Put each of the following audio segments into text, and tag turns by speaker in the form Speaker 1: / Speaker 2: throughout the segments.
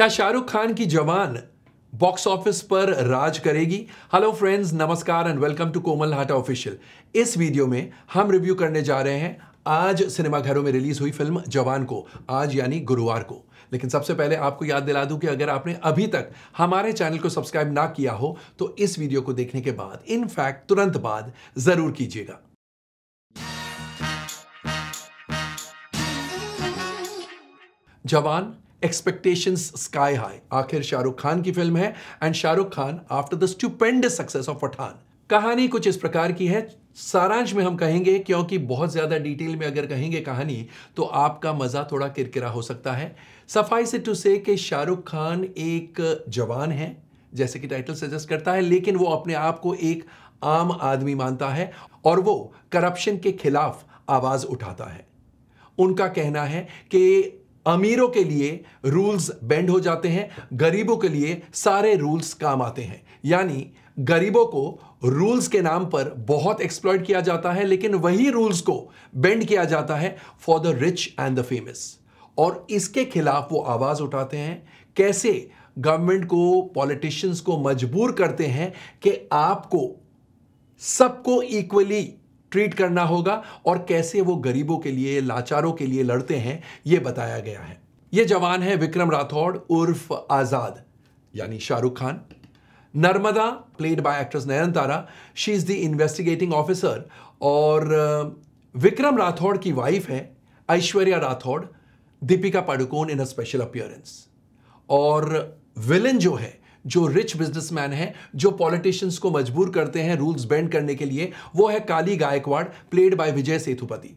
Speaker 1: क्या शाहरुख खान की जवान बॉक्स ऑफिस पर राज करेगी हेलो फ्रेंड्स नमस्कार and welcome to Komal Nahta official इस वीडियो में हम रिव्यू करने जा रहे हैं आज सिनेमाघरों में रिलीज हुई फिल्म जवान को आज यानी गुरुवार को लेकिन सबसे पहले आपको याद दिला दूं कि अगर आपने अभी तक हमारे चैनल को सब्सक्राइब ना किया हो तो इस वीडियो को देखने के बाद इनफैक्ट तुरंत बाद जरूर कीजिएगा जवान एक्सपेक्टेशंस स्काई हाई आखिर शाहरुख खान की फिल्म है and Shahrukh Khan after the stupendous success of Pathaan कहानी कुछ इस प्रकार की है सारांश में हम कहेंगे क्योंकि बहुत ज़्यादा डिटेल में अगर कहेंगे कहानी तो आपका मज़ा थोड़ा किरकिरा हो सकता है सफाई से टू से कि शाहरुख खान एक जवान है जैसे कि टाइटल सजेस्ट करता है लेकिन वो अपने आप को एक आम आदमी मानता है और वो करप्शन के खिलाफ आवाज़ उठाता है उनका कहना है कि अमीरों के लिए रूल्स बेंड हो जाते हैं गरीबों के लिए सारे रूल्स काम आते हैं यानी गरीबों को रूल्स के नाम पर बहुत एक्सप्लॉयट किया जाता है लेकिन वही रूल्स को बेंड किया जाता है for the rich and the famous और इसके खिलाफ वो आवाज उठाते हैं कैसे गवर्नमेंट को पॉलिटिशियंस को मजबूर करते हैं कि आपको सबको इक्वली ट्रीट करना होगा और कैसे वो गरीबों के लिए लाचारों के लिए लड़ते हैं ये बताया गया है ये जवान है विक्रम राठौड़ उर्फ आज़ाद यानी Shahrukh Khan Narmada played by actress Nayanthara she is the investigating officer और विक्रम राठौड़ की वाइफ है Aishwarya Rathore Deepika Padukone in a special appearance और विलन जो है जो रिच बिजनेसमैन है जो पॉलिटिशियंस को मजबूर करते हैं रूल्स बेंड करने के लिए वो है काली गायकवाड़ प्लेड बाय विजय सेतुपति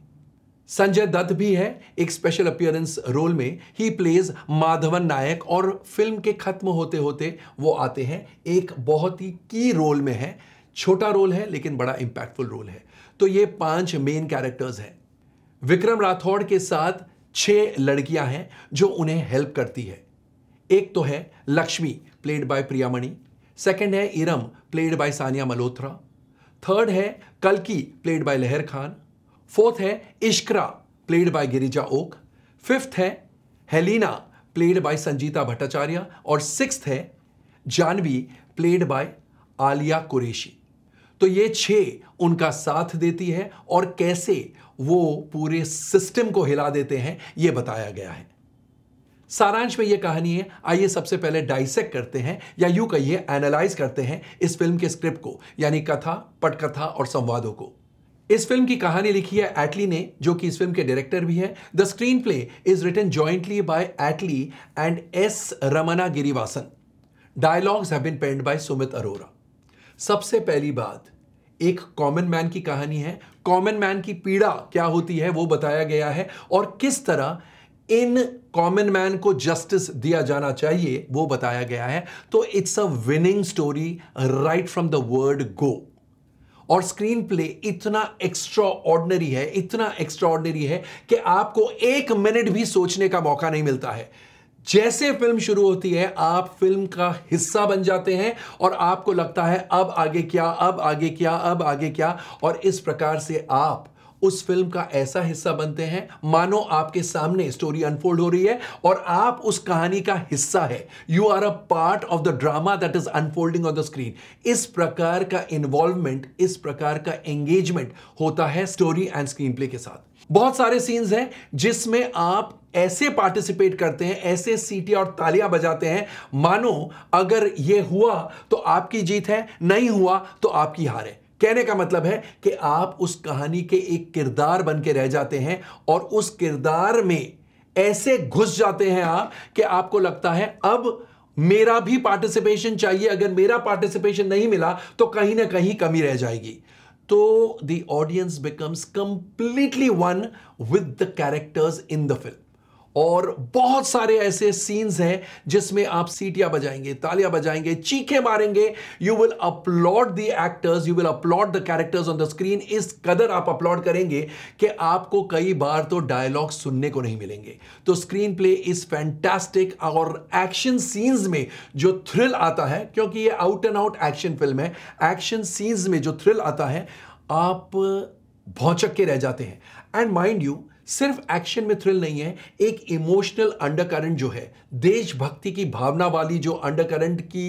Speaker 1: संजय दत्त भी है एक स्पेशल अपियरेंस रोल में ही प्लेज माधवन नायक और फिल्म के खत्म होते होते वो आते हैं एक बहुत ही की रोल में है छोटा रोल है लेकिन बड़ा इंपैक्टफुल रोल है तो ये पांच मेन कैरेक्टर्स हैं विक्रम राठौड़ के साथ छह लड़कियां हैं जो उन्हें हेल्प करती है एक तो है Lakshmi played by Priyamani second है Iram played by Sanya Malhotra third है कलकी played by Lehar Khan fourth है Ishkra played by Girija Oak fifth है Helena played by Sanjeeta Bhattacharya और सिक्स्थ है जानवी प्लेड बाय आलिया कुरेशी तो ये छः उनका साथ देती है और कैसे वो पूरे सिस्टम को हिला देते हैं ये बताया गया है सारांश में ये कहानी है आइए सबसे पहले डाइसेक्ट करते हैं या यूं कहिए एनालाइज करते हैं इस फिल्म के स्क्रिप्ट को यानी कथा पटकथा और संवादों को इस फिल्म की कहानी लिखी है एटली ने जो कि इस फिल्म के डायरेक्टर भी हैं the screenplay is written jointly by Atlee and S Ramana Girivasan dialogues have been penned by Sumit Arora सबसे पहली बात एक कॉमन मैन की कहानी है कॉमन मैन की पीड़ा क्या होती है वो बताया गया है और किस तरह इन कॉमन मैन को जस्टिस दिया जाना चाहिए वो बताया गया है तो it's a winning story right from the word go और स्क्रीन प्ले इतना एक्स्ट्रा ऑर्डनरी है इतना एक्स्ट्रा ऑर्डनरी है कि आपको एक मिनट भी सोचने का मौका नहीं मिलता है जैसे फिल्म शुरू होती है आप फिल्म का हिस्सा बन जाते हैं और आपको लगता है अब आगे क्या अब आगे क्या अब आगे क्या और इस प्रकार से आप उस फिल्म का ऐसा हिस्सा बनते हैं मानो आपके सामने स्टोरी अनफोल्ड हो रही है और आप उस कहानी का हिस्सा है you are a part of the drama that is unfolding on the screen इस प्रकार का इन्वॉल्वमेंट इस प्रकार का एंगेजमेंट होता है स्टोरी एंड स्क्रीन प्ले के साथ बहुत सारे सीन्स हैं जिसमें आप ऐसे पार्टिसिपेट करते हैं ऐसे सीटी और तालियां बजाते हैं मानो अगर यह हुआ तो आपकी जीत है नहीं हुआ तो आपकी हार है कहने का मतलब है कि आप उस कहानी के एक किरदार बन के रह जाते हैं और उस किरदार में ऐसे घुस जाते हैं आप कि आपको लगता है अब मेरा भी पार्टिसिपेशन चाहिए अगर मेरा पार्टिसिपेशन नहीं मिला तो कहीं ना कहीं कमी रह जाएगी तो the audience becomes completely one with the characters in the film और बहुत सारे ऐसे सीन्स हैं जिसमें आप सीटियां बजाएंगे तालियां बजाएंगे चीखे मारेंगे you will applaud the actors you will applaud the characters on the screen इस कदर आप अपलॉड करेंगे कि आपको कई बार तो डायलॉग सुनने को नहीं मिलेंगे तो स्क्रीन प्ले इस फैंटास्टिक और एक्शन सीन्स में जो थ्रिल आता है क्योंकि ये out and out action film है एक्शन सीन्स में जो थ्रिल आता है आप भौचक के रह जाते हैं एंड माइंड यू सिर्फ एक्शन में थ्रिल नहीं है एक इमोशनल अंडरकरंट जो है देशभक्ति की भावना वाली जो अंडरकरंट की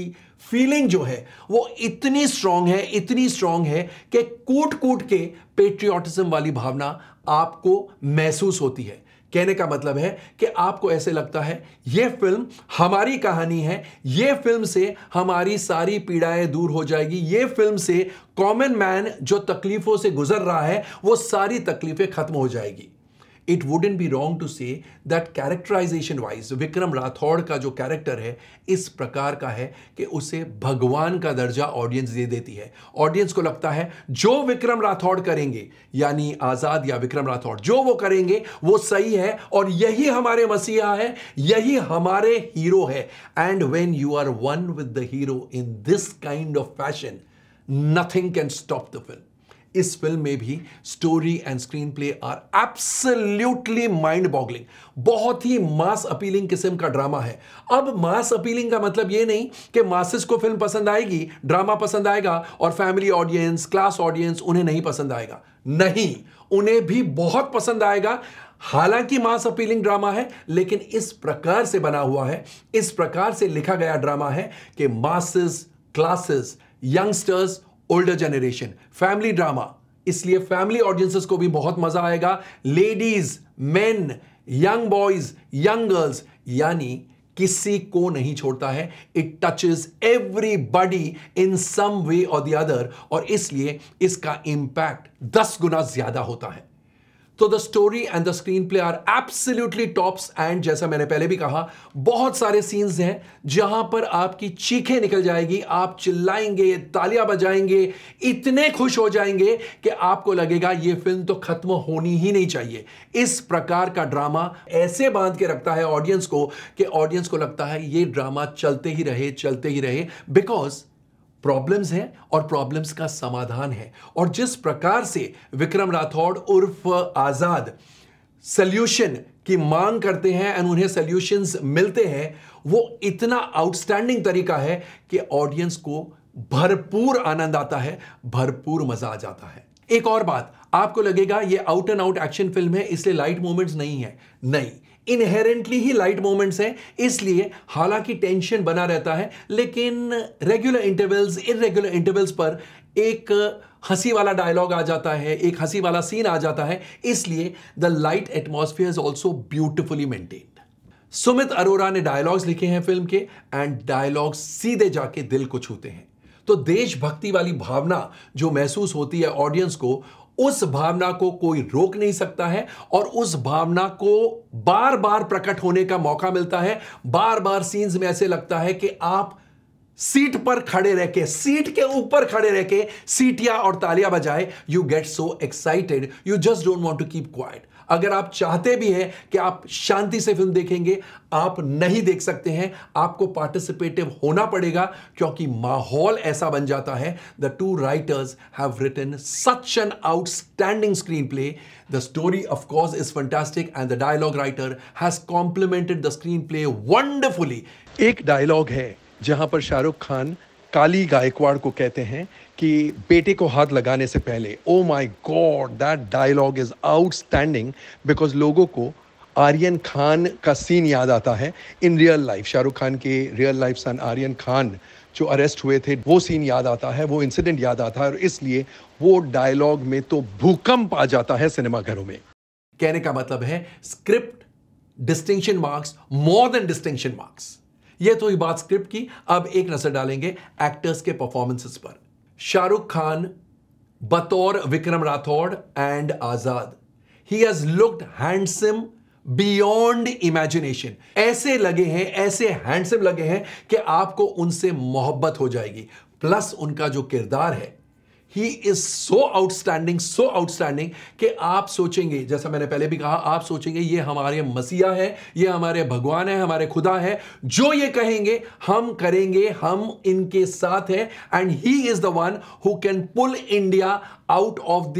Speaker 1: फीलिंग जो है वो इतनी स्ट्रांग है इतनी स्ट्रांग है कि कूट कूट के पेट्रियाटिज्म वाली भावना आपको महसूस होती है कहने का मतलब है कि आपको ऐसे लगता है ये फिल्म हमारी कहानी है ये फिल्म से हमारी सारी पीड़ाएं दूर हो जाएगी ये फिल्म से कॉमन मैन जो तकलीफों से गुजर रहा है वो सारी तकलीफें खत्म हो जाएगी it wouldn't be wrong to say that characterisation wise Vikram Rathore का जो कैरेक्टर है इस प्रकार का है कि उसे भगवान का दर्जा ऑडियंस दे देती है ऑडियंस को लगता है जो विक्रम राठौड़ करेंगे यानी आज़ाद या विक्रम राठौड़ जो वो करेंगे वो सही है और यही हमारे मसीहा है यही हमारे हीरो है and when you are one with the hero in this kind of fashion nothing can stop the film इस फिल्म में भी story and screenplay are absolutely mind boggling बहुत ही मास अपीलिंग किस्म का ड्रामा है अब मास अपीलिंग का मतलब यह नहीं कि मासिस को फिल्म पसंद आएगी ड्रामा पसंद आएगा और फैमिली ऑडियंस क्लास ऑडियंस उन्हें नहीं पसंद आएगा नहीं उन्हें भी बहुत पसंद आएगा हालांकि मास अपीलिंग ड्रामा है लेकिन इस प्रकार से बना हुआ है इस प्रकार से लिखा गया ड्रामा है कि masses classes youngsters older generation family drama इसलिए फैमिली ऑडियंसेस को भी बहुत मजा आएगा ladies men young boys young girls यानी किसी को नहीं छोड़ता है it touches everybody in some way और द अदर और इसलिए इसका इंपैक्ट दस गुना ज्यादा होता है तो the story and the screenplay are absolutely tops and जैसा मैंने पहले भी कहा बहुत सारे सीन्स हैं जहां पर आपकी चीखें निकल जाएगी आप चिल्लाएंगे तालियां बजाएंगे इतने खुश हो जाएंगे कि आपको लगेगा ये फिल्म तो खत्म होनी ही नहीं चाहिए इस प्रकार का ड्रामा ऐसे बांध के रखता है ऑडियंस को कि ऑडियंस को लगता है ये ड्रामा चलते ही रहे चलते ही रहे बिकॉज प्रॉब्लम्स हैं और प्रॉब्लम्स का समाधान है और जिस प्रकार से विक्रम राठौड़ उर्फ आज़ाद सल्यूशन की मांग करते हैं एंड उन्हें सल्यूशंस मिलते हैं वो इतना आउटस्टैंडिंग तरीका है कि ऑडियंस को भरपूर आनंद आता है भरपूर मजा आ जाता है एक और बात आपको लगेगा ये out and out action film है इसलिए लाइट मोमेंट्स नहीं है नहीं इनहेरेंटली ही लाइट मोमेंट्स हैं इसलिए हालांकि टेंशन बना रहता है लेकिन रेगुलर इंटरवल्स इनरेगुलर इंटरवल्स पर एक हंसी वाला डायलॉग आ जाता है एक हंसी वाला सीन आ जाता है इसलिए the light atmosphere is also beautifully maintain Sumit Arora ने डायलॉग्स लिखे हैं फिल्म के एंड डायलॉग्स सीधे जाके दिल को छूते हैं तो देशभक्ति वाली भावना जो महसूस होती है ऑडियंस को उस भावना को कोई रोक नहीं सकता है और उस भावना को बार बार प्रकट होने का मौका मिलता है बार बार सीन्स में ऐसे लगता है कि आप सीट पर खड़े रह के सीट के ऊपर खड़े रह के सीटिया और तालियां बजाए you get so excited you just don't want to keep quiet अगर आप चाहते भी हैं कि आप शांति से फिल्म देखेंगे आप नहीं देख सकते हैं आपको पार्टिसिपेटिव होना पड़ेगा क्योंकि माहौल ऐसा बन जाता है the two writers have written such an outstanding screenplay the story of course is fantastic and the dialogue writer has complemented the screenplay wonderfully एक डायलॉग है जहां पर शाहरुख खान काली गायकवाड़ को कहते हैं कि बेटे को हाथ लगाने से पहले oh my god that dialogue is outstanding because लोगों को आर्यन खान का सीन याद आता है in real life Shahrukh Khan के real life son Aryan Khan जो अरेस्ट हुए थे वो सीन याद आता है वो इंसिडेंट याद आता है और इसलिए वो डायलॉग में तो भूकंप आ जाता है सिनेमाघरों में कहने का मतलब है script distinction marks more than distinction marks ये तो ही बात स्क्रिप्ट की अब एक नजर डालेंगे एक्टर्स के परफॉर्मेंसेस पर शाहरुख खान बतौर Vikram Rathore and Azad he has looked handsome beyond imagination ऐसे लगे हैं ऐसे हैंडसम लगे हैं कि आपको उनसे मोहब्बत हो जाएगी प्लस उनका जो किरदार है he is so outstanding so outstanding कि आप सोचेंगे जैसा मैंने पहले भी कहा आप सोचेंगे ये हमारे मसीहा है ये हमारे भगवान है हमारे खुदा है जो ये कहेंगे हम करेंगे हम इनके साथ हैं and he is the one who can pull India out of the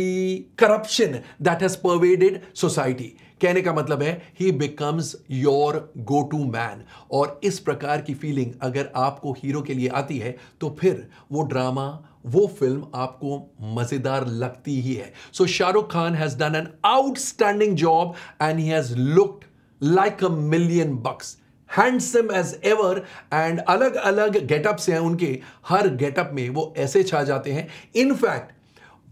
Speaker 1: corruption that has pervaded society कहने का मतलब है he becomes your go to man और इस प्रकार की फीलिंग अगर आपको हीरो के लिए आती है तो फिर वो ड्रामा वो फिल्म आपको मज़ेदार लगती ही है so Shahrukh Khan has done an outstanding job and he has looked like a million bucks handsome as ever and अलग अलग गेटअप्स हैं उनके हर गेटअप में वो ऐसे छा जाते हैं इनफैक्ट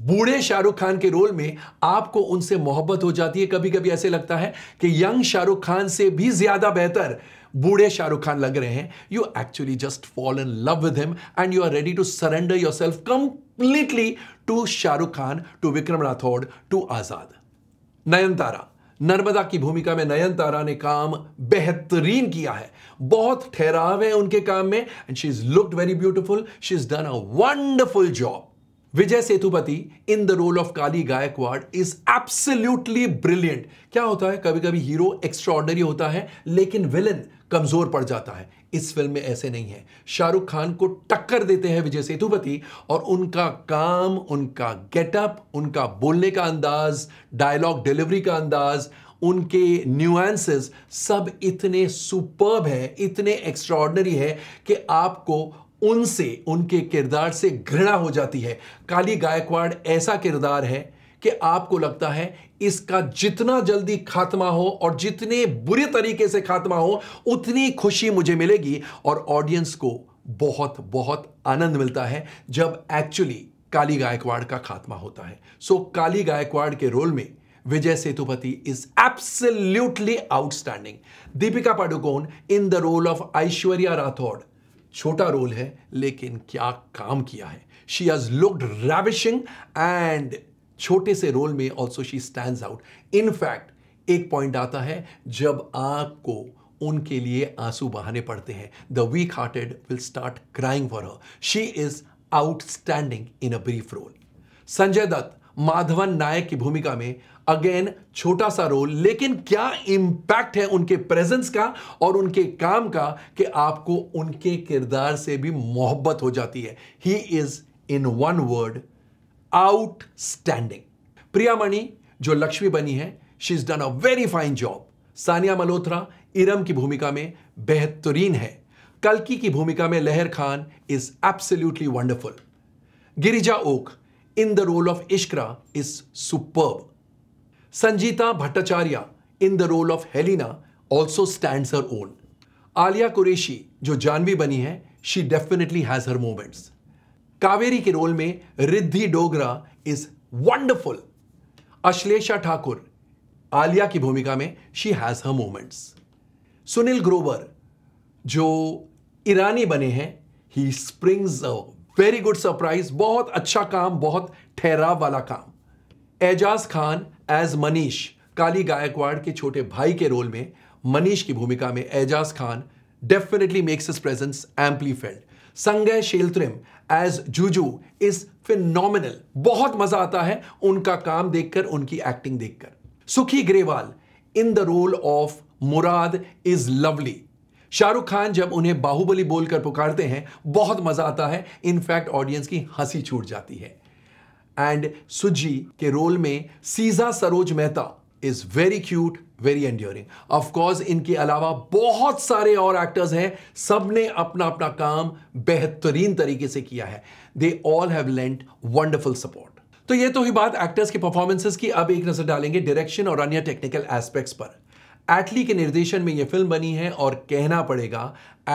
Speaker 1: बूढ़े शाहरुख खान के रोल में आपको उनसे मोहब्बत हो जाती है कभी कभी ऐसे लगता है कि यंग शाहरुख खान से भी ज्यादा बेहतर बूढ़े शाहरुख खान लग रहे हैं you actually just fall in love with him and you are ready to surrender yourself completely to Shahrukh Khan to Vikram Rathore to Azad Nayanthara Narmada की भूमिका में नयनतारा ने काम बेहतरीन किया है बहुत ठहराव है उनके काम में and she is looked very beautiful she is done a wonderful job Vijay Sethupathi in the role of Kali Gaikwad is absolutely brilliant क्या होता है कभी कभी हीरो एक्स्ट्रॉर्डनरी होता है लेकिन विलन कमजोर पड़ जाता है इस फिल्म में ऐसे नहीं है शाहरुख खान को टक्कर देते हैं विजय सेतुपति और उनका काम उनका गेटअप उनका बोलने का अंदाज डायलॉग डिलीवरी का अंदाज उनके न्यूएंसेस सब इतने सुपर्ब है इतने एक्स्ट्रॉर्डनरी है कि आपको उनसे उनके किरदार से घृणा हो जाती है काली गायकवाड़ ऐसा किरदार है कि आपको लगता है इसका जितना जल्दी खात्मा हो और जितने बुरे तरीके से खात्मा हो उतनी खुशी मुझे मिलेगी और ऑडियंस को बहुत बहुत आनंद मिलता है जब एक्चुअली काली गायकवाड़ का खात्मा होता है सो so, काली गायकवाड़ के रोल में Vijay Sethupathi is absolutely outstanding Deepika Padukone in the role of Aishwarya Rathore छोटा रोल है लेकिन क्या काम किया है she has looked ravishing and छोटे से रोल में also she stand out in fact एक पॉइंट आता है जब आपको उनके लिए आंसू बहाने पड़ते हैं the weak hearted will start crying for her she is outstanding in a brief role Sanjay Dutt Madhavan Nayak की भूमिका में अगेन छोटा सा रोल लेकिन क्या इंपैक्ट है उनके प्रेजेंस का और उनके काम का कि आपको उनके किरदार से भी मोहब्बत हो जाती है he is in one word outstanding Priyamani जो लक्ष्मी बनी है she is done a very fine job Sanya Malhotra Iram की भूमिका में बेहतरीन है कलकी की भूमिका में Lahar Khan is absolutely wonderful Girija Oak in the role of Ishkra is superb Sanjita Bhattacharya in the role of Helena also stands her own. Aaliya Qureshi जो जानवी बनी है she definitely has her moments Kaveri के रोल में रिद्धि डोगरा इज वंडरफुल अश्लेषा ठाकुर आलिया की भूमिका में she has her moments Sunil Grover जो ईरानी बने हैं he springs a very good surprise बहुत अच्छा काम बहुत ठहराव वाला काम एजाज खान एज मनीष काली गायकवाड़ के छोटे भाई के रोल में मनीष की भूमिका में Ejaz Khan definitely makes his presence amplified Sangay Tsheltrim as Juju is phenomenal बहुत मजा आता है उनका काम देखकर उनकी एक्टिंग देखकर Sukhi Grewal in the role of Murad is lovely Shahrukh Khan जब उन्हें बाहुबली बोलकर पुकारते हैं बहुत मजा आता है इनफैक्ट ऑडियंस की हंसी छूट जाती है एंड सुजी के रोल में Sija Saroj Mehta is very cute very endearing of course इनके अलावा बहुत सारे और एक्टर्स हैं सब ने अपना अपना काम बेहतरीन तरीके से किया है they all have lent wonderful support तो ये तो ही बात एक्टर्स के परफॉर्मेंसेस की अब एक नजर डालेंगे डायरेक्शन और अन्य टेक्निकल एस्पेक्ट्स पर एटली के निर्देशन में यह फिल्म बनी है और कहना पड़ेगा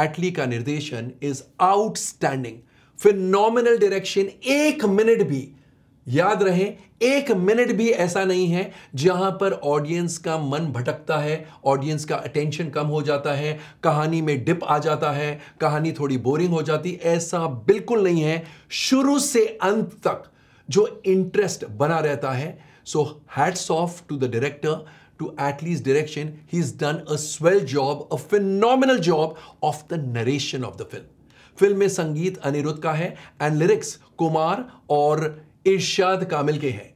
Speaker 1: एटली का निर्देशन इज आउटस्टैंडिंग नॉमिनल डायरेक्शन एक मिनट भी याद रहे एक मिनट भी ऐसा नहीं है जहां पर ऑडियंस का मन भटकता है ऑडियंस का अटेंशन कम हो जाता है कहानी में डिप आ जाता है कहानी थोड़ी बोरिंग हो जाती ऐसा बिल्कुल नहीं है शुरू से अंत तक जो इंटरेस्ट बना रहता है so hats off to the director Atlee's direction he is done a swell job a phenomenal job of the narration of the film film में संगीत अनिरुद्ध का है एंड लिरिक्स कुमार और इर्शाद कामिल के हैं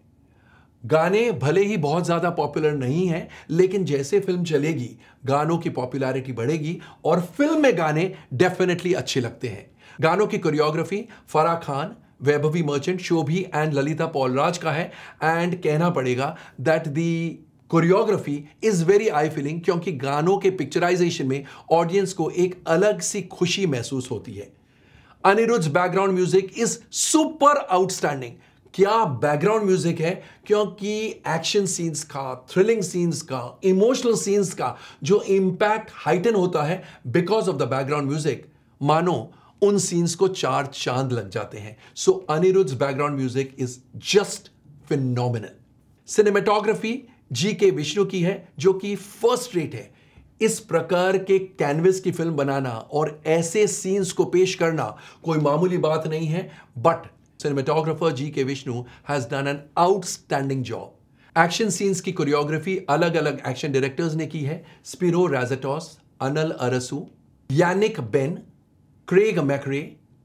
Speaker 1: गाने भले ही बहुत ज़्यादा पॉपुलर नहीं हैं लेकिन जैसे फिल्म चलेगी गानों की पॉपुलैरिटी बढ़ेगी और फिल्म में गाने डेफिनेटली अच्छे लगते हैं गानों की कोरियोग्राफी फराह खान वैभवी मर्चेंट शोभी एंड ललिता पॉलराज का है एंड कहना पड़ेगा that the choreography is very appealing क्योंकि गानों के पिक्चराइजेशन में ऑडियंस को एक अलग सी खुशी महसूस होती है Anirudh background music is super outstanding क्या बैकग्राउंड म्यूजिक है क्योंकि एक्शन सीन्स का थ्रिलिंग सीन्स का इमोशनल सीन्स का जो इम्पैक्ट हाइटन होता है because of the background music मानो उन सीन्स को चार चांद लग जाते हैं so Anirudh background music is just phenomenal cinematography G K Vishnu की है जो कि फर्स्ट रेट है इस प्रकार के कैनवस की फिल्म बनाना और ऐसे सीन्स को पेश करना कोई मामूली बात नहीं है but G K Vishnu has done an outstanding job action scenes की कोरियोग्राफी अलग अलग एक्शन डायरेक्टर्स ने की है Spiro Razatos Anal Arasu Yannick Ben Craig Macrae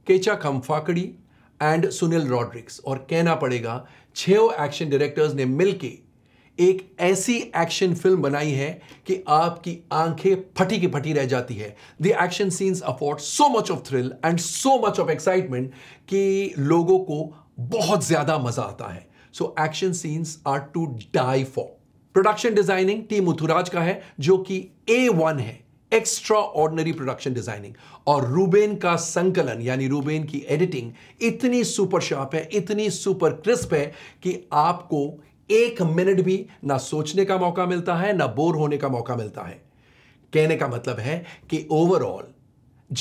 Speaker 1: Kecha Khamphakdee and Sunil Rodrigues और कहना पड़ेगा छो एक्शन डायरेक्टर्स ने मिलकर एक ऐसी एक्शन फिल्म बनाई है कि आपकी आंखें फटी की फटी रह जाती है the action scenes afford so much of thrill and so much of excitement कि लोगों को बहुत ज्यादा मजा आता है so action scenes are to die for production designing T Muthuraj का है जो कि ए वन है एक्स्ट्रा ऑर्डनरी प्रोडक्शन डिजाइनिंग और रूबेन का संकलन यानी रूबेन की एडिटिंग इतनी सुपर शार्प है इतनी सुपर क्रिस्प है कि आपको एक मिनट भी ना सोचने का मौका मिलता है ना बोर होने का मौका मिलता है कहने का मतलब है कि overall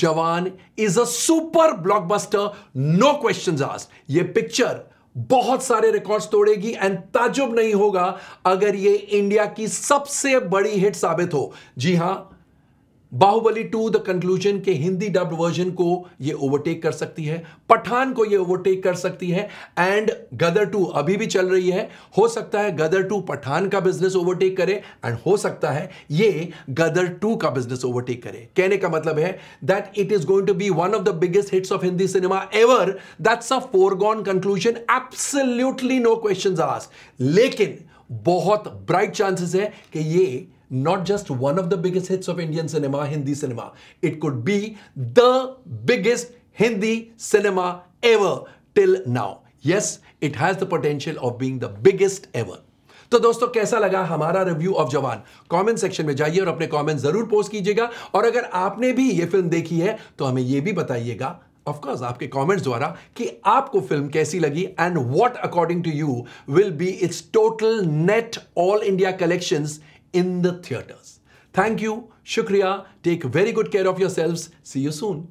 Speaker 1: Jawan is a super blockbuster no question asked ये पिक्चर बहुत सारे रिकॉर्ड्स तोड़ेगी एंड ताजुब नहीं होगा अगर ये इंडिया की सबसे बड़ी हिट साबित हो जी हां बाहुबली टू द कंक्लूजन के हिंदी डब्ड वर्जन को ये ओवरटेक कर सकती है पठान को ये ओवरटेक कर सकती है एंड गदर टू अभी भी चल रही है हो सकता है गदर टू पठान का बिजनेस ओवरटेक करे एंड हो सकता है ये गदर टू का बिजनेस ओवरटेक करे कहने का मतलब है that it is going to be one of the biggest hits of Hindi cinema ever that's a foregone conclusion absolutely no question आस लेकिन बहुत ब्राइट चांसेस है कि ये not just one of the biggest hits of Indian cinema, Hindi cinema. It could be the biggest Hindi cinema ever till now. Yes, it has the potential of being the biggest ever. तो दोस्तों कैसा लगा हमारा review of Jawan comment section में जाइए और अपने comment जरूर पोस्ट कीजिएगा और अगर आपने भी ये फिल्म देखी है तो हमें ये भी बताइएगा ऑफ कोर्स आपके कमेंट्स द्वारा कि आपको फिल्म कैसी लगी and what according to you will be its total net all India collections in the theatres. Thank you. Shukriya. Take very good care of yourselves. See you soon.